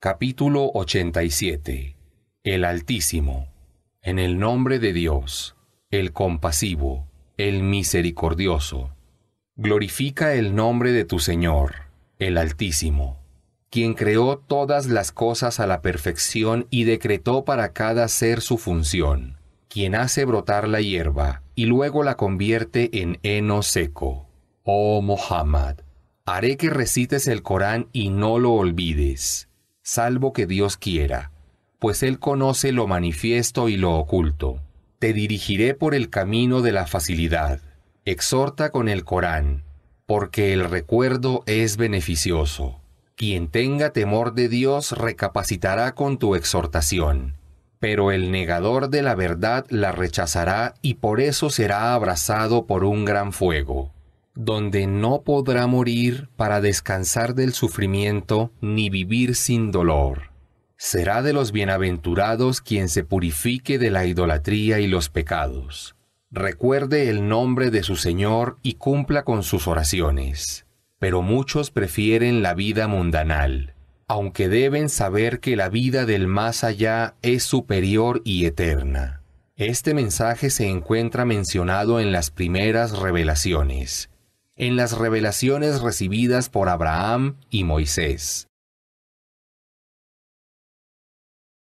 Capítulo 87 El Altísimo En el nombre de Dios, el compasivo, el misericordioso. Glorifica el nombre de tu Señor, el Altísimo, quien creó todas las cosas a la perfección y decretó para cada ser su función, quien hace brotar la hierba y luego la convierte en heno seco. Oh Muhammad, haré que recites el Corán y no lo olvides salvo que Dios quiera, pues Él conoce lo manifiesto y lo oculto. Te dirigiré por el camino de la facilidad. Exhorta con el Corán, porque el recuerdo es beneficioso. Quien tenga temor de Dios recapacitará con tu exhortación, pero el negador de la verdad la rechazará y por eso será abrazado por un gran fuego donde no podrá morir para descansar del sufrimiento ni vivir sin dolor. Será de los bienaventurados quien se purifique de la idolatría y los pecados. Recuerde el nombre de su Señor y cumpla con sus oraciones. Pero muchos prefieren la vida mundanal, aunque deben saber que la vida del más allá es superior y eterna. Este mensaje se encuentra mencionado en las primeras revelaciones, en las revelaciones recibidas por Abraham y Moisés.